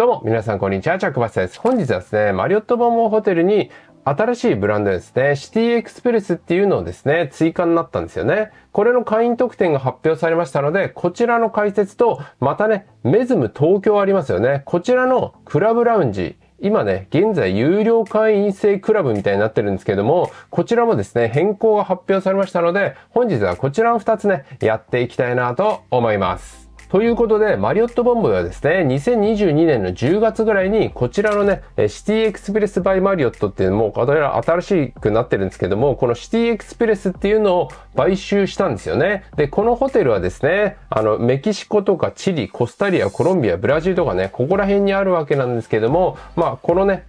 どうも、皆さんこんにちは、チャックバスです。本日はですね、マリオットボンボンホテルに新しいブランドですね、シティエクスプレスっていうのをですね、追加になったんですよね。これの会員特典が発表されましたので、こちらの解説と、またね、メズム東京ありますよね。こちらのクラブラウンジ、今ね、現在有料会員制クラブみたいになってるんですけども、こちらもですね、変更が発表されましたので、本日はこちらの2つね、やっていきたいなと思います。ということで、マリオットボンボイはですね、2022年の10月ぐらいに、こちらのね、シティエクスプレスバイマリオットっていうのも、こちら新しくなってるんですけども、このシティエクスプレスっていうのを買収したんですよね。で、このホテルはですね、あの、メキシコとかチリ、コスタリア、コロンビア、ブラジルとかね、ここら辺にあるわけなんですけども、まあ、このね、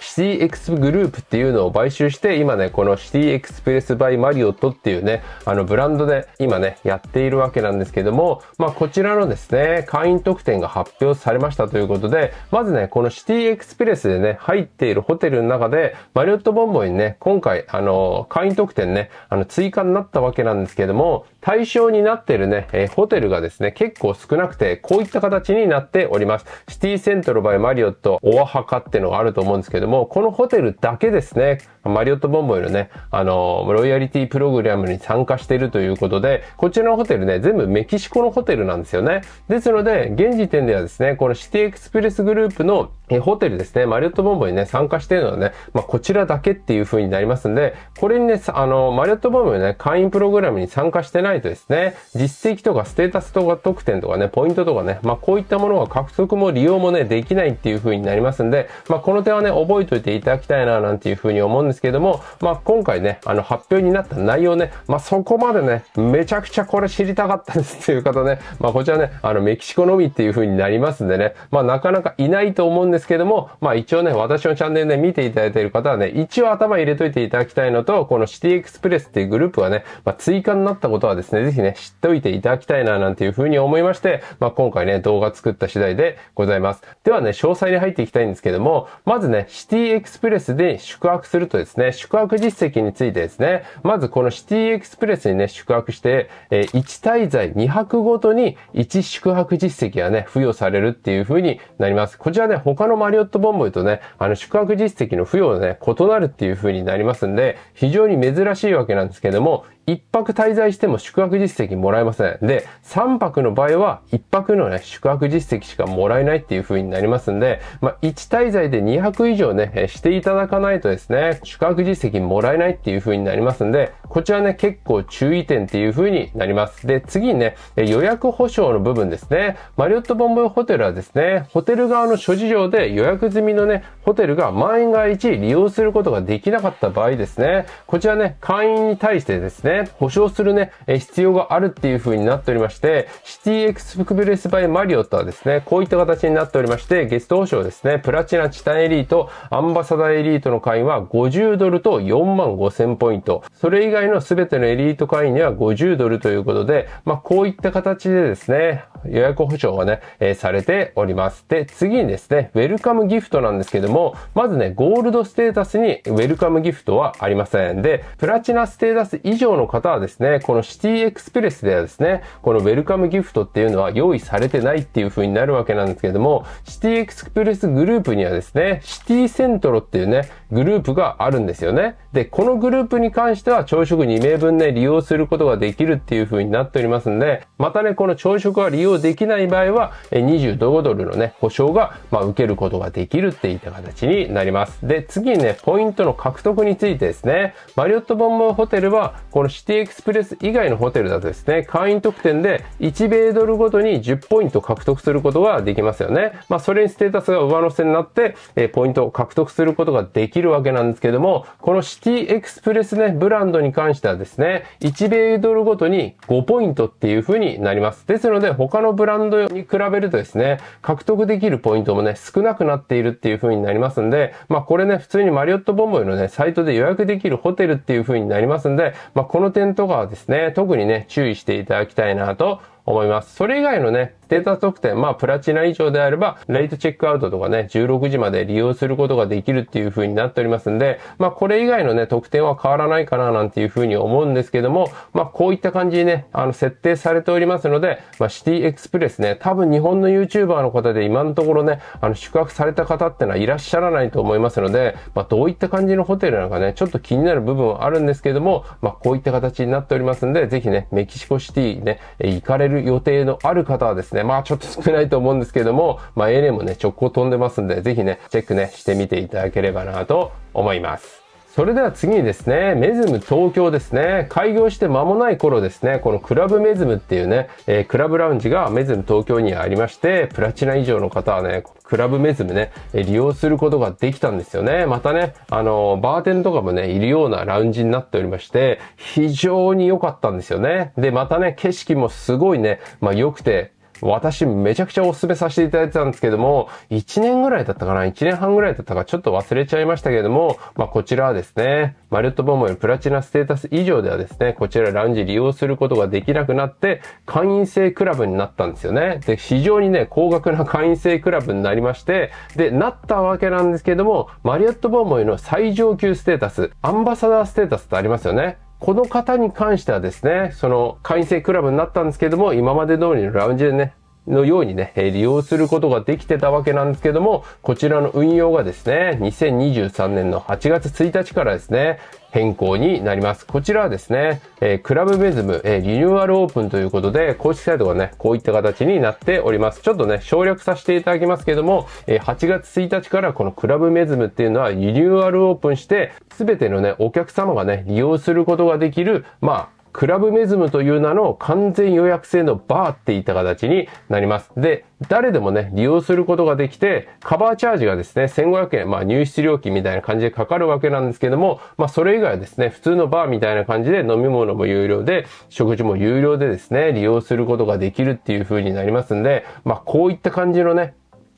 シティエクスグループっていうのを買収して、今ね、このシティエクスプレスバイマリオットっていうね、あのブランドで今ね、やっているわけなんですけども、まあこちらのですね、会員特典が発表されましたということで、まずね、このシティエクスプレスでね、入っているホテルの中で、マリオットボンボンにね、今回、あの、会員特典ね、あの、追加になったわけなんですけども、対象になってるね、えホテルがですね、結構少なくて、こういった形になっております。シティセントロバイマリオット、オアハカっていうのがあると思うんですけども、このホテルだけですね、マリオットボンボイのね、あの、ロイヤリティプログラムに参加しているということで、こちらのホテルね、全部メキシコのホテルなんですよね。ですので、現時点ではですね、このシティエクスプレスグループのえホテルですね、マリオットボンボンにね、参加しているのはね、まあ、こちらだけっていう風になりますんで、これにね、あの、マリオットボンボンね、会員プログラムに参加してないとですね、実績とかステータスとか得点とかね、ポイントとかね、まあ、こういったものが獲得も利用もね、できないっていう風になりますんで、まあ、この点はね、覚えておいていただきたいな、なんていう風に思うんですけれども、まあ、今回ね、あの、発表になった内容ね、まあ、そこまでね、めちゃくちゃこれ知りたかったですっていう方ね、まあ、こちらね、あの、メキシコのみっていう風になりますんでね、まあ、なかなかいないと思うんですですけども、まあ一応ね、私のチャンネルで、ね、見ていただいている方はね、一応頭入れといていただきたいのと、このシティエクスプレスっていうグループがね、まあ追加になったことはですね、ぜひね、知っておいていただきたいななんていうふうに思いまして、まあ今回ね、動画作った次第でございます。ではね、詳細に入っていきたいんですけども、まずね、シティエクスプレスで宿泊するとですね、宿泊実績についてですね、まずこのシティエクスプレスにね、宿泊して、えー、1滞在2泊ごとに1宿泊実績がね、付与されるっていうふうになります。こちらね、他他のマリオットボンボイとね、あの宿泊実績の付与がね、異なるっていう風になりますんで、非常に珍しいわけなんですけども、1泊滞在しても宿泊実績もらえません。で、3泊の場合は1泊のね、宿泊実績しかもらえないっていう風になりますんで、まあ、1滞在で2泊以上ね、していただかないとですね、宿泊実績もらえないっていう風になりますんで、こちらね、結構注意点っていう風になります。で、次にね、予約保証の部分ですね。マリオットボンボイホテルはですね、ホテル側の諸事情で予約済みのね、ホテルが万が一利用することができなかった場合ですね、こちらね、会員に対してですね、ね、保証するね、必要があるっていう風になっておりまして、シティエクスプレスバイマリオットはですね、こういった形になっておりまして、ゲスト保証ですね、プラチナチタンエリート、アンバサダーエリートの会員は50ドルと4万5千ポイント。それ以外の全てのエリート会員には50ドルということで、まあこういった形でですね、予約保証がね、えー、されております。で、次にですね、ウェルカムギフトなんですけども、まずね、ゴールドステータスにウェルカムギフトはありません。で、プラチナステータス以上の方はですね、このシティエクスプレスではですね、このウェルカムギフトっていうのは用意されてないっていう風になるわけなんですけども、シティエクスプレスグループにはですね、シティセントロっていうね、グループがあるんですよね。で、このグループに関しては朝食2名分ね、利用することができるっていう風になっておりますんで、またね、この朝食が利用できない場合は、25ドルのね、保証が、ま受けることができるっていった形になります。で、次にね、ポイントの獲得についてですね、マリオットボンボンホテルは、このシティエクスプレス以外のホテルだとですね、会員特典で1米ドルごとに10ポイント獲得することができますよね。まあ、それにステータスが上乗せになって、えポイントを獲得することができるるわけなんですけども、このシティエクスプレスね、ブランドに関してはですね、1米ドルごとに5ポイントっていう風になります。ですので、他のブランドに比べるとですね、獲得できるポイントもね、少なくなっているっていう風になりますんで、まあこれね、普通にマリオットボンボイのね、サイトで予約できるホテルっていう風になりますんで、まあこの点とかはですね、特にね、注意していただきたいなと思います。それ以外のね、データ特典、まあ、プラチナ以上であれば、レイトチェックアウトとかね、16時まで利用することができるっていう風になっておりますんで、まあ、これ以外のね、特典は変わらないかななんていう風に思うんですけども、まあ、こういった感じにね、あの、設定されておりますので、まあ、シティエクスプレスね、多分日本の YouTuber の方で今のところね、あの、宿泊された方ってのはいらっしゃらないと思いますので、まあ、どういった感じのホテルなのかね、ちょっと気になる部分はあるんですけども、まあ、こういった形になっておりますんで、ぜひね、メキシコシティね、行かれるる予定のある方はですね、まあちょっと少ないと思うんですけども、まあ ANA もね、直行飛んでますんで、ぜひね、チェックね、してみていただければなと思います。それでは次にですね、メズム東京ですね、開業して間もない頃ですね、このクラブメズムっていうね、えー、クラブラウンジがメズム東京にありまして、プラチナ以上の方はね、クラブメズムね、利用することができたんですよね。またね、あの、バーテンとかもね、いるようなラウンジになっておりまして、非常に良かったんですよね。で、またね、景色もすごいね、まあ良くて、私めちゃくちゃお勧めさせていただいてたんですけども、1年ぐらいだったかな ?1 年半ぐらいだったかちょっと忘れちゃいましたけれども、まあ、こちらはですね、マリオットボムよりプラチナステータス以上ではですね、こちらラウンジ利用することができなくなって、会員制クラブになったんですよね。で、非常にね、高額な会員制クラブになりまして、で、なったわけなんですけども、マリオットボムよりの最上級ステータス、アンバサダーステータスってありますよね。この方に関してはですね、その会員制クラブになったんですけども、今まで通りのラウンジでね、のようにね、利用することができてたわけなんですけども、こちらの運用がですね、2023年の8月1日からですね、変更になります。こちらはですね、えー、クラブメズム、えー、リニューアルオープンということで、公式サイトがね、こういった形になっております。ちょっとね、省略させていただきますけども、えー、8月1日からこのクラブメズムっていうのはリニューアルオープンして、すべてのね、お客様がね、利用することができる、まあ、クラブメズムという名の完全予約制のバーっていった形になります。で、誰でもね、利用することができて、カバーチャージがですね、1500円、まあ入室料金みたいな感じでかかるわけなんですけども、まあそれ以外はですね、普通のバーみたいな感じで飲み物も有料で、食事も有料でですね、利用することができるっていう風になりますんで、まあこういった感じのね、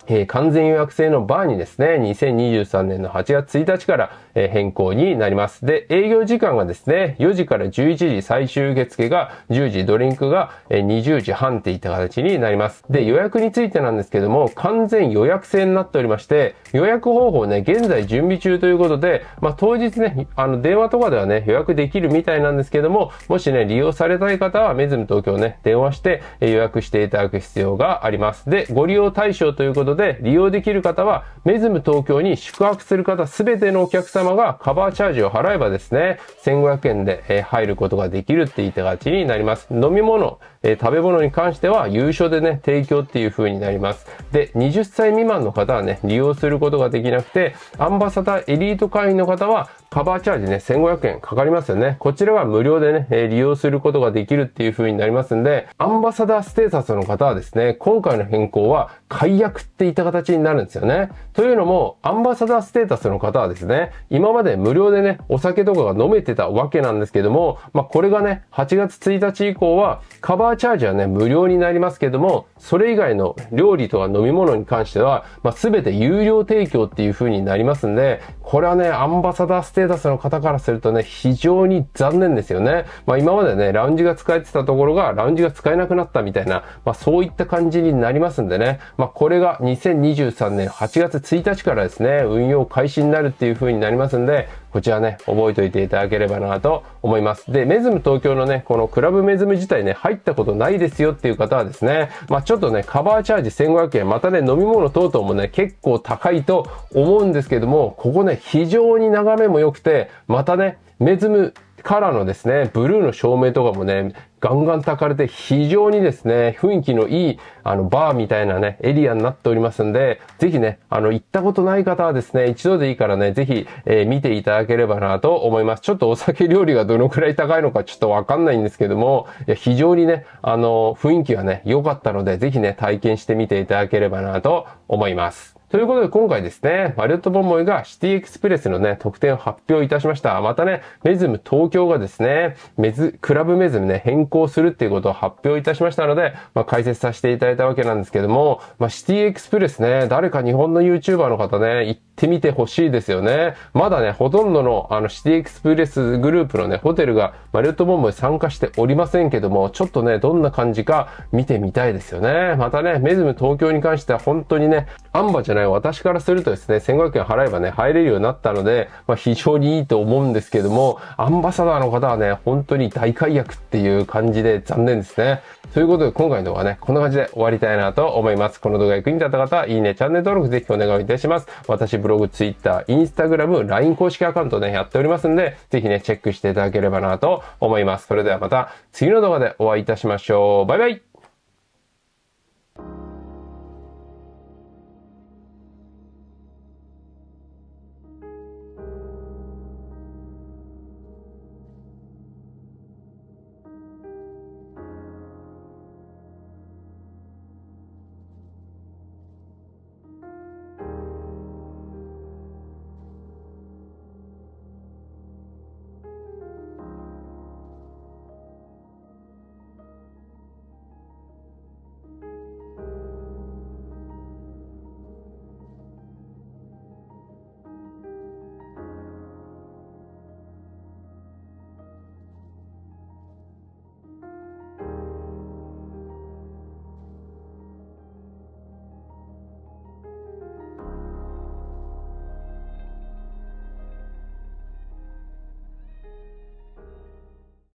えー、完全予約制のバーにですね、2023年の8月1日から、えー、変更になります。で、営業時間がですね、4時から11時、最終受付が10時、ドリンクが、えー、20時半っていった形になります。で、予約についてなんですけども、完全予約制になっておりまして、予約方法ね、現在準備中ということで、まあ、当日ね、あの、電話とかではね、予約できるみたいなんですけども、もしね、利用されたい方は、メズム東京ね、電話して、えー、予約していただく必要があります。で、ご利用対象ということで、ので、利用できる方は、メズム東京に宿泊する方すべてのお客様がカバーチャージを払えばですね、1500円で入ることができるっていった形になります。飲み物、食べ物に関しては、優勝でね、提供っていう風になります。で、20歳未満の方はね、利用することができなくて、アンバサダーエリート会員の方は、カバーチャージね、1500円かかりますよね。こちらは無料でね、利用することができるっていう風になりますんで、アンバサダーステータスの方はですね、今回の変更は解約っていった形になるんですよね。というのも、アンバサダーステータスの方はですね、今まで無料でね、お酒とかが飲めてたわけなんですけども、まあ、これがね、8月1日以降は、カバーチャージはね、無料になりますけども、それ以外の料理とか飲み物に関しては、まあ、全て有料提供っていう風になりますんで、これはね、アンバサダーステータスの方からするとね、非常に残念ですよね。まあ、今までね、ラウンジが使えてたところが、ラウンジが使えなくなったみたいな、まあ、そういった感じになりますんでね、まあ、これが2023年8月1日からですね、運用開始になるっていう風になりますんで、こちらね、覚えておいていただければなと思います。で、メズム東京のね、このクラブメズム自体ね、入ったことないですよっていう方はですね、まあ、ちょっとね、カバーチャージ1500円、またね、飲み物等々もね、結構高いと思うんですけども、ここね、非常に眺めも良くて、またね、メズムカラーのですね、ブルーの照明とかもね、ガンガン焚かれて非常にですね、雰囲気のいい、あの、バーみたいなね、エリアになっておりますんで、ぜひね、あの、行ったことない方はですね、一度でいいからね、ぜひ、えー、見ていただければなと思います。ちょっとお酒料理がどのくらい高いのかちょっとわかんないんですけども、いや非常にね、あの、雰囲気がね、良かったので、ぜひね、体験してみていただければなと思います。ということで今回ですね、マリオットボンボイがシティエクスプレスのね、特典を発表いたしました。またね、メズム東京がですね、メズ、クラブメズムね、変更するっていうことを発表いたしましたので、まあ、解説させていただいたわけなんですけども、まあ、シティエクスプレスね、誰か日本の YouTuber の方ね、行ってみてほしいですよね。まだね、ほとんどのあのシティエクスプレスグループのね、ホテルがマリオットボンボイ参加しておりませんけども、ちょっとね、どんな感じか見てみたいですよね。またね、メズム東京に関しては本当にね、アンバじゃない私からするとですね、1500円払えばね、入れるようになったので、まあ、非常にいいと思うんですけども、アンバサダーの方はね、本当に大解約っていう感じで残念ですね。ということで、今回の動画はね、こんな感じで終わりたいなと思います。この動画役に立った方は、いいね、チャンネル登録ぜひお願いいたします。私、ブログ、ツイッター、インスタグラム、LINE 公式アカウントね、やっておりますんで、ぜひね、チェックしていただければなと思います。それではまた、次の動画でお会いいたしましょう。バイバイ